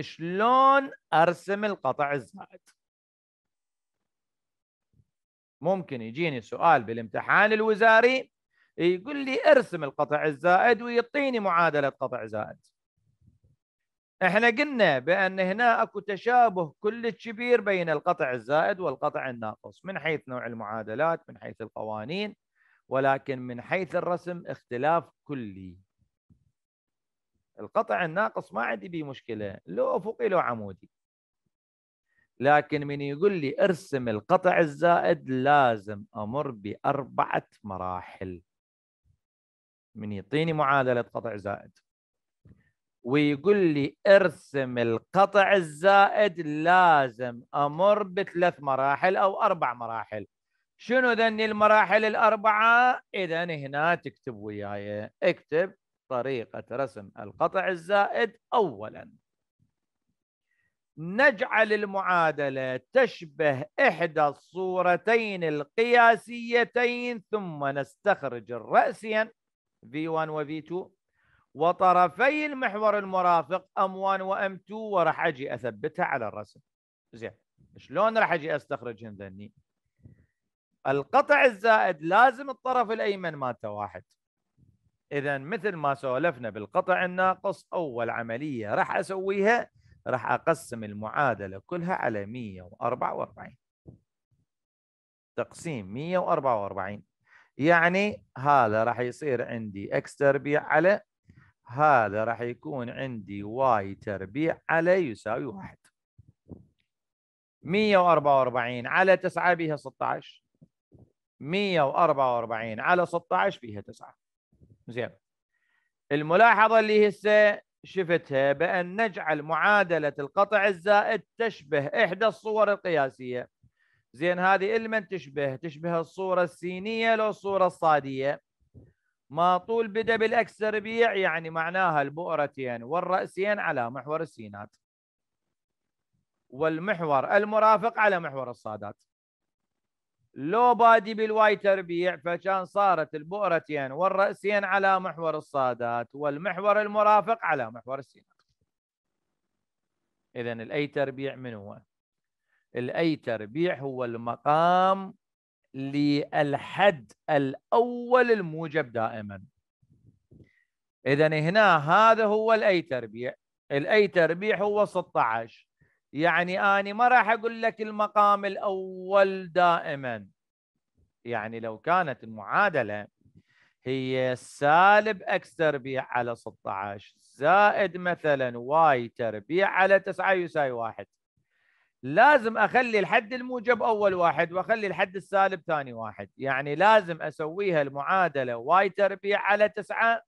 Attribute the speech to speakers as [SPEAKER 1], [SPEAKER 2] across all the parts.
[SPEAKER 1] شلون ارسم القطع الزائد ممكن يجيني سؤال بالامتحان الوزاري يقول لي ارسم القطع الزائد ويعطيني معادله قطع زائد احنا قلنا بان هنا اكو تشابه كل كبير بين القطع الزائد والقطع الناقص من حيث نوع المعادلات من حيث القوانين ولكن من حيث الرسم اختلاف كلي القطع الناقص ما عندي به مشكله لو افقي لو عمودي لكن من يقول لي ارسم القطع الزائد لازم امر باربعه مراحل من يعطيني معادله قطع زائد ويقول لي ارسم القطع الزائد لازم امر بثلاث مراحل او اربع مراحل شنو ذني المراحل الاربعه اذا هنا تكتب وياي اكتب طريقة رسم القطع الزائد أولا نجعل المعادلة تشبه إحدى الصورتين القياسيتين ثم نستخرج الراسيا v V1 و V2 وطرفي المحور المرافق M1 و M2 وراح أجي أثبتها على الرسم زين شلون راح أجي أستخرجهم ذني القطع الزائد لازم الطرف الأيمن مالته واحد اذا مثل ما سولفنا بالقطع الناقص اول عمليه راح اسويها راح اقسم المعادله كلها على 144 تقسيم 144 يعني هذا راح يصير عندي x تربيع على هذا راح يكون عندي y تربيع على يساوي 1 144 على 9 بها 16 144 على 16 بها 9 زين الملاحظة اللي هسه شفتها بأن نجعل معادلة القطع الزائد تشبه إحدى الصور القياسية زين هذه المن تشبه تشبه الصورة السينية لو الصورة الصادية ما طول بدا بالأكس ربيع يعني معناها البؤرتين والرأسين على محور السينات والمحور المرافق على محور الصادات لو بادي بالواي تربيع فكان صارت البؤرتين والرأسين على محور الصادات والمحور المرافق على محور السين إذا الأي تربيع من هو؟ الأي تربيع هو المقام للحد الأول الموجب دائما إذا هنا هذا هو الأي تربيع الأي تربيع هو 16 يعني أنا ما راح أقول لك المقام الأول دائما يعني لو كانت المعادلة هي سالب x تربيع على 16 زائد مثلا y تربيع على 9 يساوي 1 لازم اخلي الحد الموجب اول واحد واخلي الحد السالب ثاني واحد يعني لازم اسويها المعادله واي تربيع على 9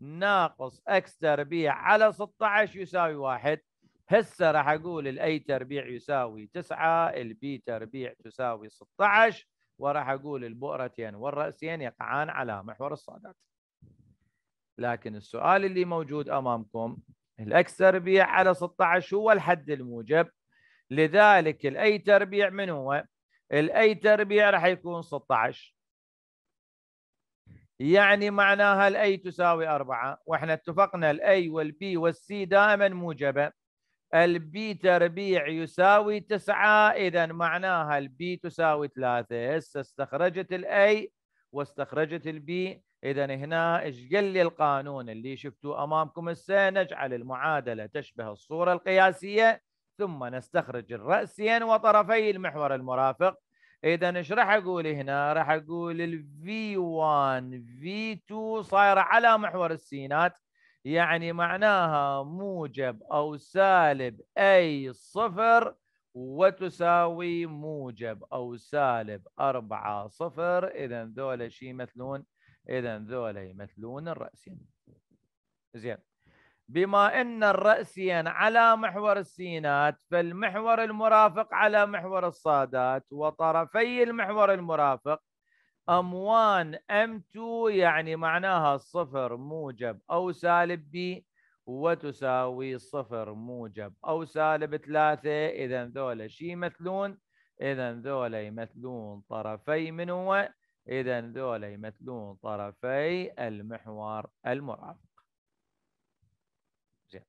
[SPEAKER 1] ناقص اكس تربيع على 16 يساوي واحد هسه راح اقول الاي تربيع يساوي 9 البي تربيع تساوي 16 وراح اقول البؤرتين والراسين يقعان على محور الصادات لكن السؤال اللي موجود امامكم الاكس تربيع على 16 هو الحد الموجب لذلك الاي تربيع من هو الاي تربيع راح يكون 16 يعني معناها الاي تساوي 4 واحنا اتفقنا الاي والبي والسي دائما موجبه البي تربيع يساوي تسعة إذا معناها البي تساوي ثلاثة هسه استخرجت الأي واستخرجت البي إذا هنا ايش قال لي القانون اللي شفتوه أمامكم هسه نجعل المعادلة تشبه الصورة القياسية ثم نستخرج الرأسين وطرفي المحور المرافق إذا ايش راح أقول هنا؟ راح أقول ال V1 V2 صايرة على محور السينات يعني معناها موجب أو سالب أي صفر وتساوي موجب أو سالب أربعة صفر إذا ذولا شيء يمثلون إذا ذولا يمثلون الرأسين زين بما أن الرأسين على محور السينات فالمحور المرافق على محور الصادات وطرفي المحور المرافق اموان ام M2 يعني معناها صفر موجب أو سالب ب وتساوي صفر موجب أو سالب ثلاثة إذا ذولا شي يمثلون إذا ذولا يمثلون طرفي من هو إذا ذولا يمثلون طرفي المحور المرافق زين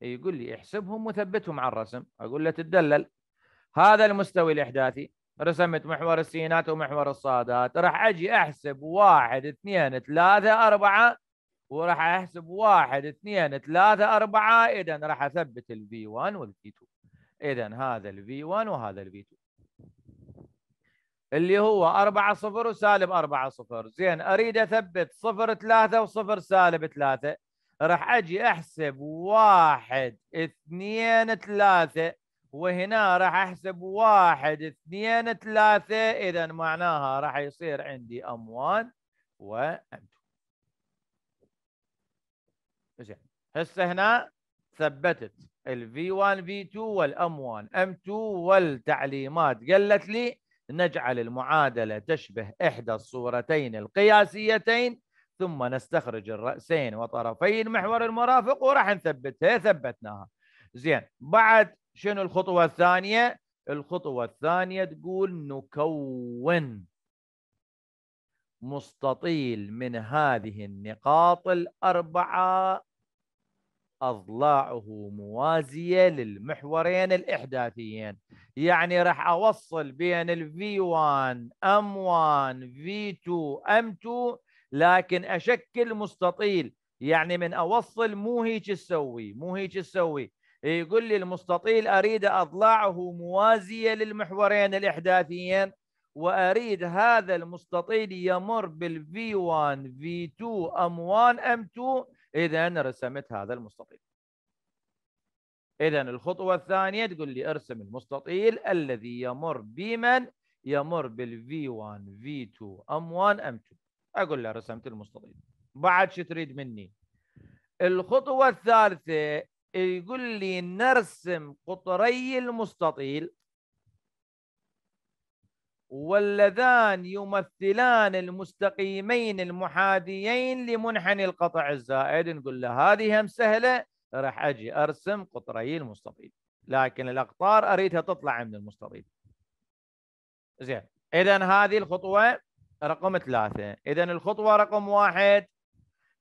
[SPEAKER 1] يقول لي احسبهم وثبتهم على الرسم أقول له تدلل هذا المستوي الإحداثي رسمت محور السينات ومحور الصادات راح اجي احسب واحد اثنين ثلاثة أربعة وراح احسب واحد اثنين ثلاثة أربعة إذا راح أثبت ال V1 وال V2 إذا هذا ال V1 وهذا ال V2 اللي هو 4 صفر وسالب 4 صفر زين أريد أثبت صفر ثلاثة وصفر سالب ثلاثة راح أجي أحسب واحد اثنين ثلاثة وهنا راح احسب واحد اثنين ثلاثة اذا معناها راح يصير عندي ام1 وام2 زين هسه هنا ثبتت ال V1 في 2 والأم1 M2 والتعليمات قالت لي نجعل المعادلة تشبه إحدى الصورتين القياسيتين ثم نستخرج الرأسين وطرفي المحور المرافق وراح نثبتها ثبتناها زين بعد شنو الخطوه الثانيه؟ الخطوه الثانيه تقول نكون مستطيل من هذه النقاط الاربعه اضلاعه موازيه للمحورين الاحداثيين يعني راح اوصل بين الـ v 1 ام 1 في 2 ام 2 لكن اشكل مستطيل يعني من اوصل مو هيك تسوي مو هيك تسوي يقول لي المستطيل أريد أضلاعه موازية للمحورين الإحداثيين وأريد هذا المستطيل يمر بال V1 V2 M1 M2 إذا رسمت هذا المستطيل إذا الخطوة الثانية تقول لي ارسم المستطيل الذي يمر بمن يمر بال V1 V2 M1 M2 أقول له رسمت المستطيل بعد شو تريد مني الخطوة الثالثة يقول لي نرسم قطري المستطيل واللذان يمثلان المستقيمين المحاذيين لمنحني القطع الزائد نقول له هذه هم سهله راح اجي ارسم قطري المستطيل لكن الاقطار اريدها تطلع من المستطيل زين اذا هذه الخطوه رقم ثلاثه اذا الخطوه رقم واحد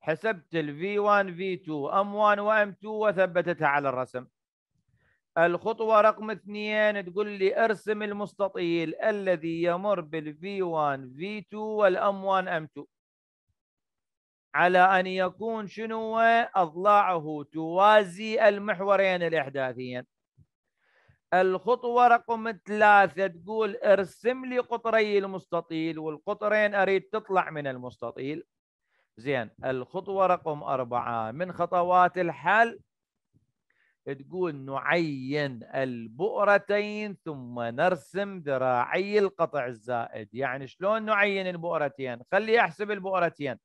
[SPEAKER 1] حسبت ال v 1 في 2 ام 1 وام 2 وثبتتها على الرسم الخطوه رقم اثنين تقول لي ارسم المستطيل الذي يمر بالفي 1 في 2 والام 1 ام 2 على ان يكون شنو اضلاعه توازي المحورين الاحداثيين الخطوة رقم ثلاثة تقول ارسم لي قطري المستطيل والقطرين أريد تطلع من المستطيل زين الخطوة رقم أربعة من خطوات الحل تقول نعين البؤرتين ثم نرسم ذراعي القطع الزائد يعني شلون نعين البؤرتين خلي أحسب البؤرتين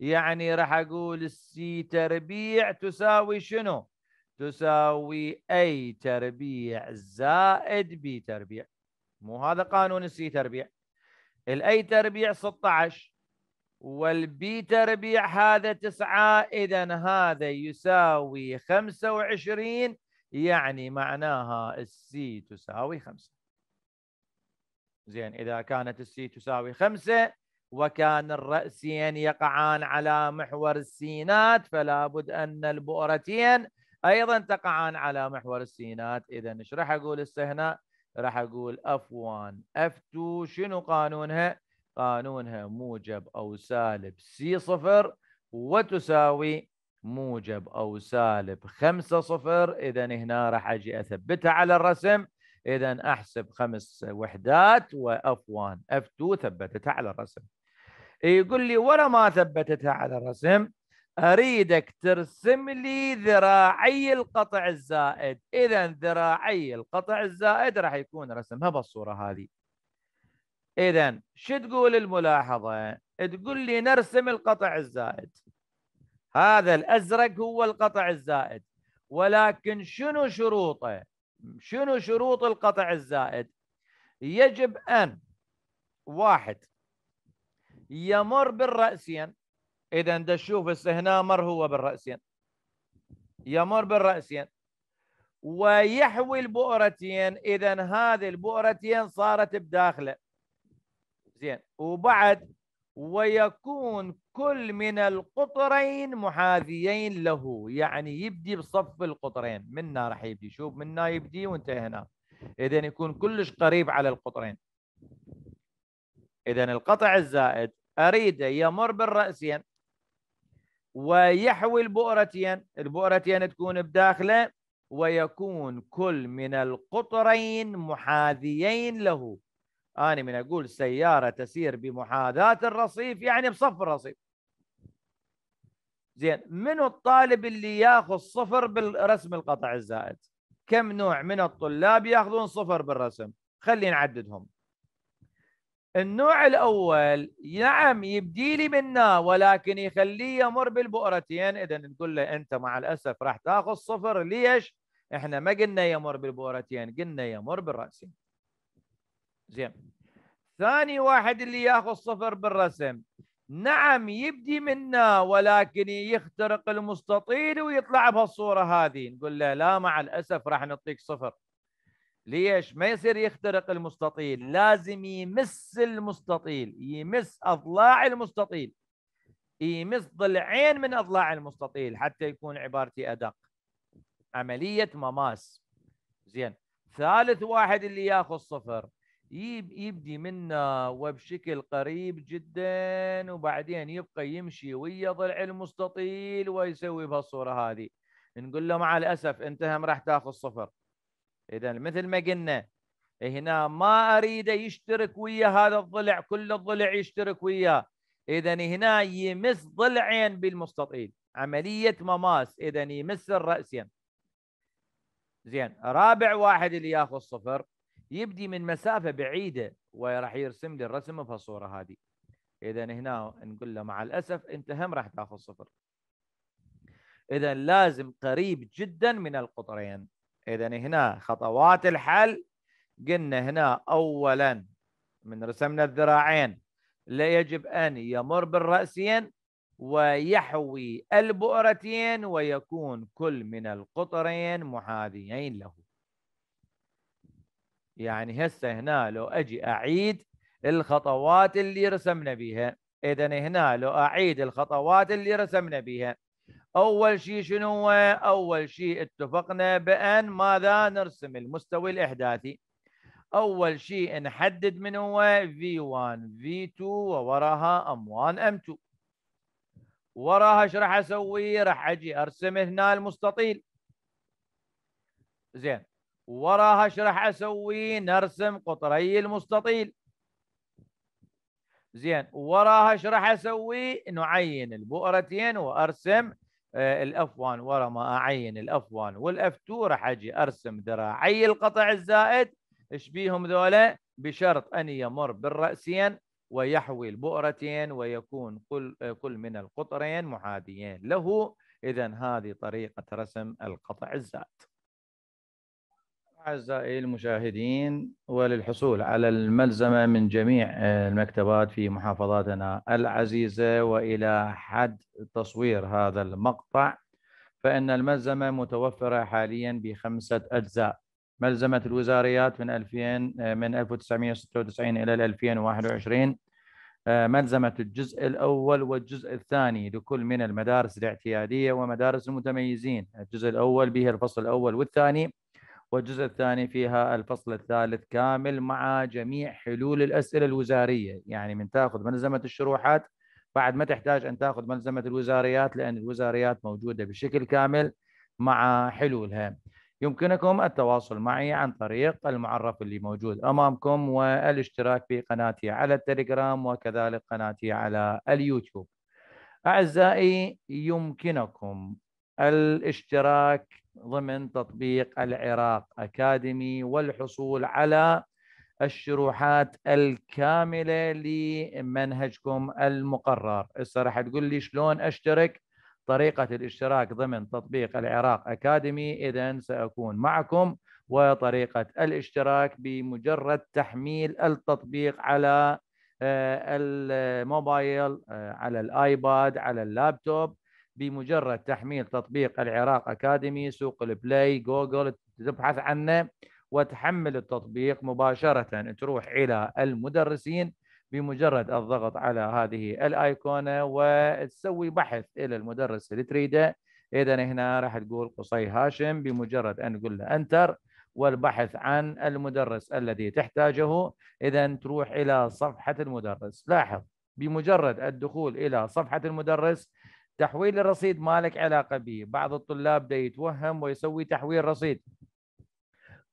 [SPEAKER 1] يعني راح أقول السي تربيع تساوي شنو تساوي أي تربيع زائد بي تربيع مو هذا قانون السي تربيع الأي تربيع 16 والبي تربيع هذا تسعة إذا هذا يساوي خمسة وعشرين يعني معناها السي تساوي خمسة زين إذا كانت السي تساوي خمسة وكان الرأسين يقعان على محور السينات فلا بد أن البؤرتين أيضا تقعان على محور السينات إذا إيش راح أقول هسه هنا راح أقول F1 F2 شنو قانونها قانونها موجب أو سالب سي صفر وتساوي موجب أو سالب خمسة صفر إذا هنا راح أجي أثبتها على الرسم إذا أحسب خمس وحدات وأف1 أف2 ثبتتها على الرسم يقول لي ولا ما ثبتتها على الرسم اريدك ترسم لي ذراعي القطع الزائد اذا ذراعي القطع الزائد راح يكون رسمها بالصوره هذه اذا شو تقول الملاحظه؟ تقول لي نرسم القطع الزائد هذا الازرق هو القطع الزائد ولكن شنو شروطه؟ شنو شروط القطع الزائد؟ يجب ان واحد يمر بالرأسين اذا تشوف هسه هنا مر هو بالرأسين يمر بالرأسين ويحوي البؤرتين اذا هذه البؤرتين صارت بداخله زين وبعد ويكون كل من القطرين محاذيين له يعني يبدي بصف القطرين منا راح يبدي شوف منا يبدي وانت هنا اذا يكون كلش قريب على القطرين اذا القطع الزائد اريده يمر بالراسين ويحوي البؤرتين البؤرتين تكون بداخله ويكون كل من القطرين محاذيين له أنا من أقول سيارة تسير بمحاذاة الرصيف يعني بصف الرصيف زين منو الطالب اللي ياخذ صفر بالرسم القطع الزائد كم نوع من الطلاب ياخذون صفر بالرسم خلينا نعددهم النوع الاول نعم يبدي لي منا ولكن يخليه يمر بالبؤرتين اذا نقول له انت مع الاسف راح تاخذ صفر ليش احنا ما قلنا يمر بالبؤرتين قلنا يمر بالراسين زين ثاني واحد اللي ياخذ صفر بالرسم نعم يبدي منا ولكن يخترق المستطيل ويطلع بهالصوره هذه نقول له لا مع الاسف راح نعطيك صفر ليش ما يصير يخترق المستطيل لازم يمس المستطيل يمس اضلاع المستطيل يمس ضلعين من اضلاع المستطيل حتى يكون عبارتي ادق عمليه مماس زين ثالث واحد اللي ياخذ صفر يب يبدي منا وبشكل قريب جدا وبعدين يبقى يمشي ويا ضلع المستطيل ويسوي بهالصوره هذه نقول له مع الاسف انت هم راح تاخذ صفر اذا مثل ما قلنا هنا ما اريده يشترك ويا هذا الضلع كل الضلع يشترك وياه اذا هنا يمس ضلعين بالمستطيل عمليه مماس اذا يمس الراسين زين رابع واحد اللي ياخذ صفر يبدي من مسافه بعيده وراح يرسم لي الرسمه في الصوره هذه اذا هنا نقول له مع الاسف انت هم راح تاخذ صفر اذا لازم قريب جدا من القطرين اذا هنا خطوات الحل قلنا هنا اولا من رسمنا الذراعين لا يجب ان يمر بالراسين ويحوي البؤرتين ويكون كل من القطرين محاذيين له يعني هسه هنا لو اجي اعيد الخطوات اللي رسمنا بها اذا هنا لو اعيد الخطوات اللي رسمنا بها اول شيء شنو هو؟ اول شيء اتفقنا بان ماذا نرسم المستوى الاحداثي اول شيء نحدد من هو V1 V2 ووراها M1 M2 وراها ايش راح اسوي؟ راح اجي ارسم هنا المستطيل زين وراها ايش راح اسوي؟ نرسم قطري المستطيل. زين وراها ايش راح اسوي؟ نعين البؤرتين وارسم آه، الاف 1 ورا ما اعين الاف 1 والاف 2 راح اجي ارسم ذراعي القطع الزائد ايش بيهم ذولا؟ بشرط ان يمر بالراسين ويحوي البؤرتين ويكون كل آه، كل من القطرين محاذيين له اذا هذه طريقه رسم القطع الزائد. أعزائي المشاهدين وللحصول على الملزمة من جميع آه، المكتبات في محافظاتنا العزيزة وإلى حد تصوير هذا المقطع فإن الملزمة متوفرة حاليا بخمسة أجزاء ملزمة الوزاريات من 2000 آه، من 1996 إلى 2021 آه، ملزمة الجزء الأول والجزء الثاني لكل من المدارس الاعتيادية ومدارس المتميزين الجزء الأول به الفصل الأول والثاني والجزء الثاني فيها الفصل الثالث كامل مع جميع حلول الأسئلة الوزارية يعني من تأخذ ملزمة الشروحات بعد ما تحتاج أن تأخذ ملزمة الوزاريات لأن الوزاريات موجودة بشكل كامل مع حلولها يمكنكم التواصل معي عن طريق المعرف اللي موجود أمامكم والاشتراك في قناتي على التليجرام وكذلك قناتي على اليوتيوب أعزائي يمكنكم الاشتراك ضمن تطبيق العراق أكاديمي والحصول على الشروحات الكاملة لمنهجكم المقرر هسه راح تقول لي شلون أشترك طريقة الاشتراك ضمن تطبيق العراق أكاديمي إذا سأكون معكم وطريقة الاشتراك بمجرد تحميل التطبيق على آه، الموبايل آه، على الآيباد على اللابتوب بمجرد تحميل تطبيق العراق اكاديمي سوق البلاي جوجل تبحث عنه وتحمل التطبيق مباشره تروح الى المدرسين بمجرد الضغط على هذه الايقونه وتسوي بحث الى المدرس اللي تريده اذا هنا راح تقول قصي هاشم بمجرد ان نقول له انتر والبحث عن المدرس الذي تحتاجه اذا تروح الى صفحه المدرس لاحظ بمجرد الدخول الى صفحه المدرس تحويل الرصيد مالك علاقه به بعض الطلاب ده يتوهم ويسوي تحويل رصيد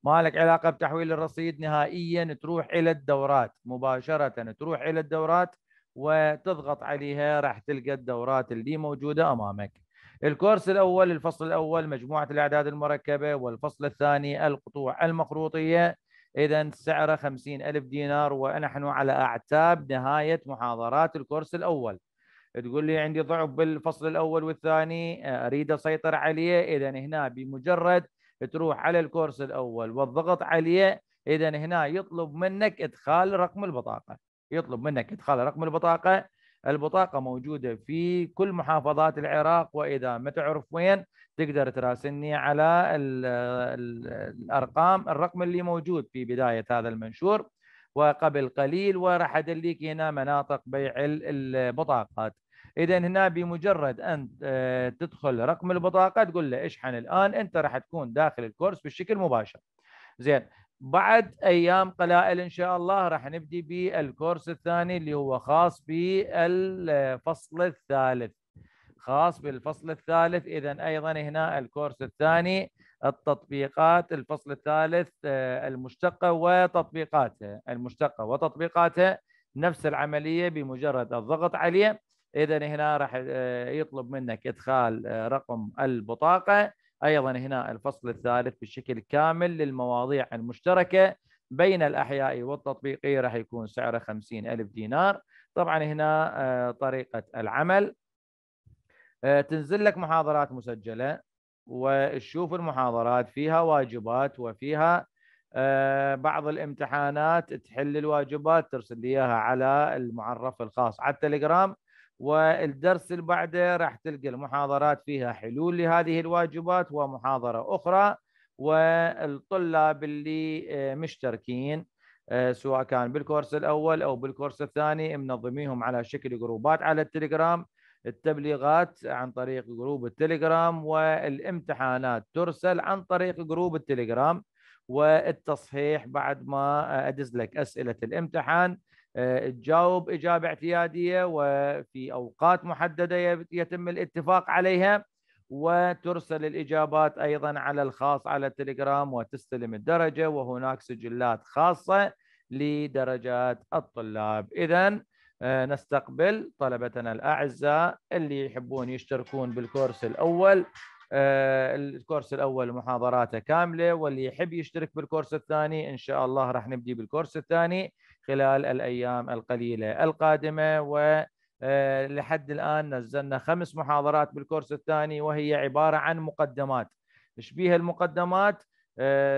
[SPEAKER 1] مالك علاقه بتحويل الرصيد نهائيا تروح الى الدورات مباشره تروح الى الدورات وتضغط عليها راح تلقى الدورات اللي موجوده امامك الكورس الاول الفصل الاول مجموعه الاعداد المركبه والفصل الثاني القطوع المخروطيه اذا سعره ألف دينار ونحن على اعتاب نهايه محاضرات الكورس الاول تقول لي عندي ضعف بالفصل الاول والثاني آه، اريد اسيطر عليه اذا هنا بمجرد تروح على الكورس الاول والضغط عليه اذا هنا يطلب منك ادخال رقم البطاقه يطلب منك ادخال رقم البطاقه البطاقه موجوده في كل محافظات العراق واذا ما تعرف وين تقدر تراسلني على الارقام الرقم اللي موجود في بدايه هذا المنشور وقبل قليل وراح ادليك هنا مناطق بيع البطاقات اذا هنا بمجرد ان آه، تدخل رقم البطاقه تقول له اشحن الان انت راح تكون داخل الكورس بشكل مباشر زين بعد ايام قلائل ان شاء الله راح نبدي بالكورس الثاني اللي هو خاص بالفصل الثالث خاص بالفصل الثالث اذا ايضا هنا الكورس الثاني التطبيقات الفصل الثالث آه، المشتقة وتطبيقاتها المشتقة وتطبيقاتها نفس العملية بمجرد الضغط عليه إذا هنا راح آه، يطلب منك إدخال آه، رقم البطاقة أيضا هنا الفصل الثالث بشكل كامل للمواضيع المشتركة بين الأحياء والتطبيقي راح يكون سعره 50 ألف دينار طبعا هنا طريقة العمل تنزل لك محاضرات مسجلة وتشوف المحاضرات فيها واجبات وفيها آه، بعض الامتحانات تحل الواجبات ترسل لي اياها على المعرف الخاص على التليجرام والدرس اللي بعده راح تلقى المحاضرات فيها حلول لهذه الواجبات ومحاضره اخرى والطلاب اللي آه، مشتركين آه، سواء كان بالكورس الاول او بالكورس الثاني منظميهم على شكل جروبات على التليجرام التبليغات عن طريق جروب التليجرام والامتحانات ترسل عن طريق جروب التليجرام والتصحيح بعد ما ادز لك اسئله الامتحان آه، تجاوب اجابه اعتياديه وفي اوقات محدده يتم الاتفاق عليها وترسل الاجابات ايضا على الخاص على التليجرام وتستلم الدرجه وهناك سجلات خاصه لدرجات الطلاب اذا آه، نستقبل طلبتنا الأعزاء اللي يحبون يشتركون بالكورس الأول آه، الكورس الأول محاضراته كاملة واللي يحب يشترك بالكورس الثاني إن شاء الله راح نبدي بالكورس الثاني خلال الأيام القليلة القادمة و آه، لحد الآن نزلنا خمس محاضرات بالكورس الثاني وهي عبارة عن مقدمات تشبيه المقدمات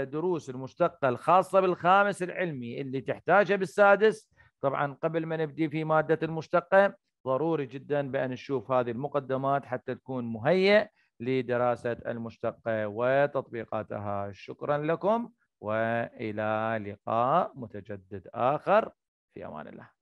[SPEAKER 1] دروس المشتقة الخاصة بالخامس العلمي اللي تحتاجها بالسادس طبعا قبل ما نبدي في مادة المشتقة ضروري جدا بأن نشوف هذه المقدمات حتى تكون مهيئة لدراسة المشتقة وتطبيقاتها شكرا لكم وإلى لقاء متجدد آخر في أمان الله